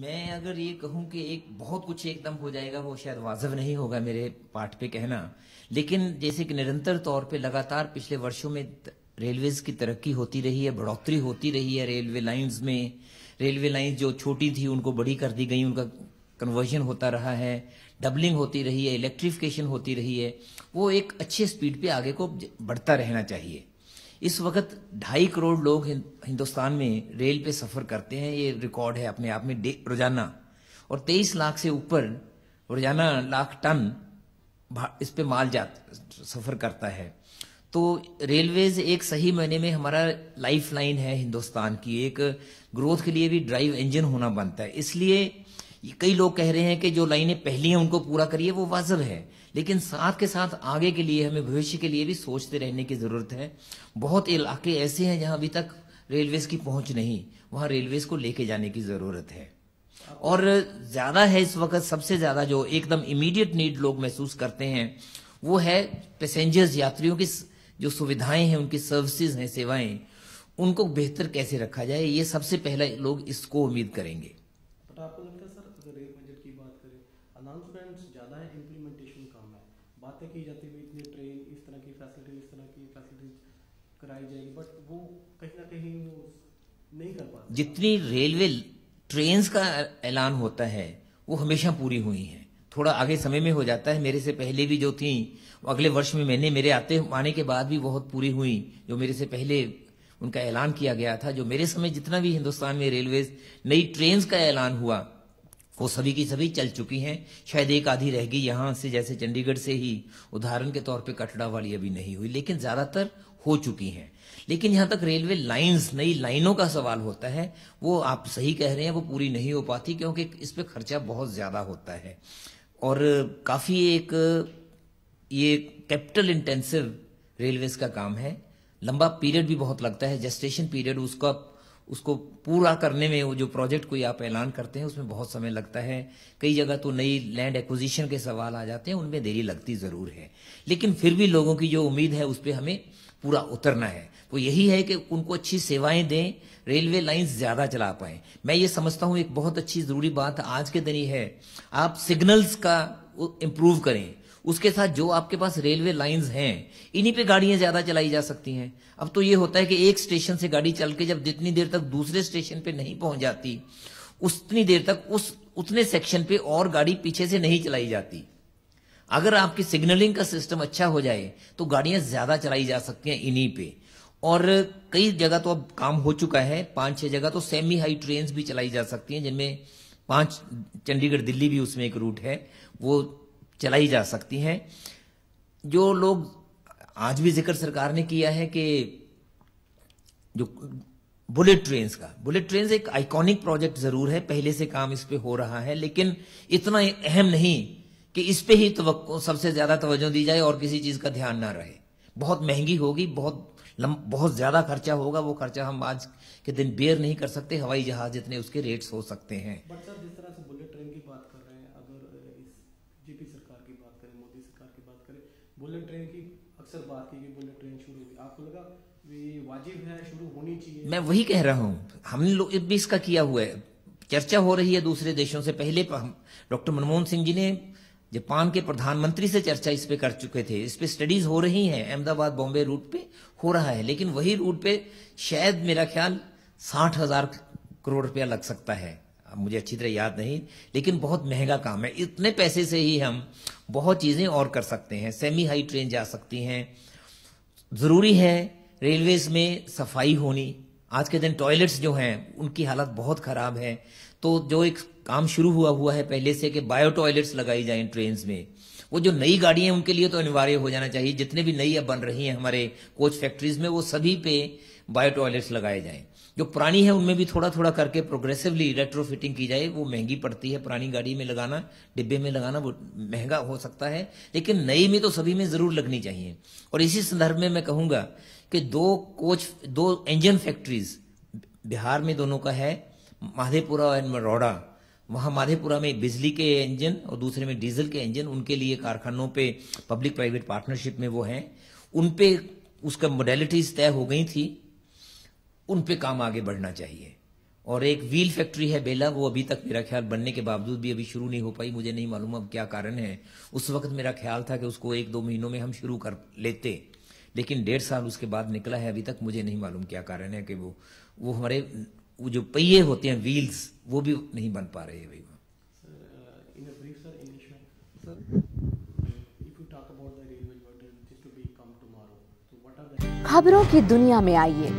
मैं अगर ये कहूं कि एक बहुत कुछ एकदम हो जाएगा वो शायद वाजब नहीं होगा मेरे पाठ पे कहना लेकिन जैसे कि निरंतर तौर पे लगातार पिछले वर्षों में रेलवेज की तरक्की होती रही है बढ़ोतरी होती रही है रेलवे लाइंस में रेलवे लाइंस जो छोटी थी उनको बड़ी कर दी गई उनका कन्वर्जन होता रहा है डबलिंग होती रही है इलेक्ट्रिफिकेशन होती रही है वो एक अच्छे स्पीड पे आगे को बढ़ता रहना चाहिए इस वक्त ढाई करोड़ लोग हिंदुस्तान में रेल पे सफ़र करते हैं ये रिकॉर्ड है अपने आप में रोजाना और तेईस लाख से ऊपर रोजाना लाख टन इस पे माल जा सफ़र करता है तो रेलवेज एक सही महीने में हमारा लाइफ लाइन है हिंदुस्तान की एक ग्रोथ के लिए भी ड्राइव इंजन होना बनता है इसलिए ये कई लोग कह रहे हैं कि जो लाइनें पहली हैं उनको पूरा करिए वो वाजब है लेकिन साथ के साथ आगे के लिए हमें भविष्य के लिए भी सोचते रहने की ज़रूरत है बहुत इलाके ऐसे हैं जहां अभी तक रेलवेज की पहुंच नहीं वहां रेलवेज को लेके जाने की ज़रूरत है और ज़्यादा है इस वक्त सबसे ज़्यादा जो एकदम इमीडिएट नीड लोग महसूस करते हैं वो है पैसेंजर्स यात्रियों की जो सुविधाएं हैं उनकी सर्विसेज हैं सेवाएं उनको बेहतर कैसे रखा जाए ये सबसे पहले लोग इसको उम्मीद करेंगे की बात करें अनाउंसमेंट्स ज़्यादा है इम्प्लीमेंटेशन कम है बातें की जाती हुई इतनी ट्रेन इस तरह की फैसिलिटी इस तरह की फैसिलिटीज कराई जाएगी बट वो कहीं ना कहीं वो नहीं कर पाते जितनी रेलवे ट्रेन का ऐलान होता है वो हमेशा पूरी हुई हैं थोड़ा आगे समय में हो जाता है मेरे से पहले भी जो थी अगले वर्ष में मैंने मेरे आते आने के बाद भी बहुत पूरी हुई जो मेरे से पहले उनका ऐलान किया गया था जो मेरे समय जितना भी हिंदुस्तान में रेलवे नई ट्रेन का ऐलान हुआ वो सभी की सभी चल चुकी हैं शायद एक आधी रह गई से जैसे चंडीगढ़ से ही उदाहरण के तौर पे कटड़ा वाली अभी नहीं हुई लेकिन ज़्यादातर हो चुकी हैं लेकिन यहां तक रेलवे लाइंस नई लाइनों का सवाल होता है वो आप सही कह रहे हैं वो पूरी नहीं हो पाती क्योंकि इस पर खर्चा बहुत ज़्यादा होता है और काफ़ी एक ये कैपिटल इंटेंसिव रेलवेज का काम है लंबा पीरियड भी बहुत लगता है जेस्टेशन पीरियड उसका उसको पूरा करने में वो जो प्रोजेक्ट कोई आप ऐलान करते हैं उसमें बहुत समय लगता है कई जगह तो नई लैंड एक्विजिशन के सवाल आ जाते हैं उनमें देरी लगती ज़रूर है लेकिन फिर भी लोगों की जो उम्मीद है उस पर हमें पूरा उतरना है तो यही है कि उनको अच्छी सेवाएं दें रेलवे लाइंस ज़्यादा चला पाएं मैं ये समझता हूँ एक बहुत अच्छी ज़रूरी बात आज के दिन ही है आप सिग्नल्स का इम्प्रूव करें उसके साथ जो आपके पास रेलवे लाइंस हैं इन्हीं पे गाड़ियां ज्यादा चलाई जा सकती हैं अब तो ये होता है कि एक स्टेशन से गाड़ी चल के जब जितनी देर तक दूसरे स्टेशन पे नहीं पहुंच जाती उतनी देर तक उस उतने सेक्शन पे और गाड़ी पीछे से नहीं चलाई जाती अगर आपकी सिग्नलिंग का सिस्टम अच्छा हो जाए तो गाड़ियां ज्यादा चलाई जा सकती हैं इन्हीं पे और कई जगह तो अब काम हो चुका है पांच छह जगह तो सेमी हाई ट्रेन भी चलाई जा सकती हैं जिनमें पांच चंडीगढ़ दिल्ली भी उसमें एक रूट है वो चलाई जा सकती हैं जो लोग आज भी जिक्र सरकार ने किया है कि जो बुलेट ट्रेन का बुलेट ट्रेन एक आइकॉनिक प्रोजेक्ट जरूर है पहले से काम इस पर हो रहा है लेकिन इतना अहम नहीं कि इस पर ही तो सबसे ज्यादा तवज्जो दी जाए और किसी चीज का ध्यान ना रहे बहुत महंगी होगी बहुत बहुत ज्यादा खर्चा होगा वो खर्चा हम आज के दिन बेयर नहीं कर सकते हवाई जहाज जितने उसके रेट्स हो सकते हैं बुलेट ट्रेन की अक्सर बात की कि बुलेट ट्रेन शुरू हुई आपको लगा वाजिब है शुरू होनी चाहिए मैं वही कह रहा हूँ हम लोग भी इसका किया हुआ है चर्चा हो रही है दूसरे देशों से पहले डॉक्टर मनमोहन सिंह जी ने जापान के प्रधानमंत्री से चर्चा इस पे कर चुके थे इस पे स्टडीज हो रही हैं अहमदाबाद बॉम्बे रूट पे हो रहा है लेकिन वही रूट पे शायद मेरा ख्याल साठ हजार करोड़ रुपया लग सकता है मुझे अच्छी तरह याद नहीं लेकिन बहुत महंगा काम है इतने पैसे से ही हम बहुत चीज़ें और कर सकते हैं सेमी हाई ट्रेन जा सकती हैं ज़रूरी है रेलवेज़ में सफाई होनी आज के दिन टॉयलेट्स जो हैं उनकी हालत बहुत ख़राब है तो जो एक काम शुरू हुआ हुआ है पहले से कि बायो टॉयलेट्स लगाई जाएं ट्रेन में वो जो नई गाड़ियां हैं उनके लिए तो अनिवार्य हो जाना चाहिए जितने भी नई अब बन रही हैं हमारे कोच फैक्ट्रीज में वो सभी पे बायो टॉयलेट्स लगाए जाएं जो पुरानी है उनमें भी थोड़ा थोड़ा करके प्रोग्रेसिवली रेट्रोफिटिंग की जाए वो महंगी पड़ती है पुरानी गाड़ी में लगाना डिब्बे में लगाना वो महंगा हो सकता है लेकिन नई में तो सभी में जरूर लगनी चाहिए और इसी संदर्भ में मैं कहूंगा कि दो कोच दो इंजन फैक्ट्रीज बिहार में दोनों का है माधेपुरा एंड मरौड़ा वहाँ माधेपुरा में बिजली के इंजन और दूसरे में डीजल के इंजन उनके लिए कारखानों पे पब्लिक प्राइवेट पार्टनरशिप में वो हैं उन पे उसका मोडेलिटीज तय हो गई थी उन पे काम आगे बढ़ना चाहिए और एक व्हील फैक्ट्री है बेला वो अभी तक मेरा ख्याल बनने के बावजूद भी अभी शुरू नहीं हो पाई मुझे नहीं मालूम अब क्या कारण है उस वक्त मेरा ख्याल था कि उसको एक दो महीनों में हम शुरू कर लेते लेकिन डेढ़ साल उसके बाद निकला है अभी तक मुझे नहीं मालूम क्या कारण है कि वो वो हमारे वो जो पहिए होते हैं व्हील्स वो भी नहीं बन पा रहे हैं भाई uh, खबरों की दुनिया में आइए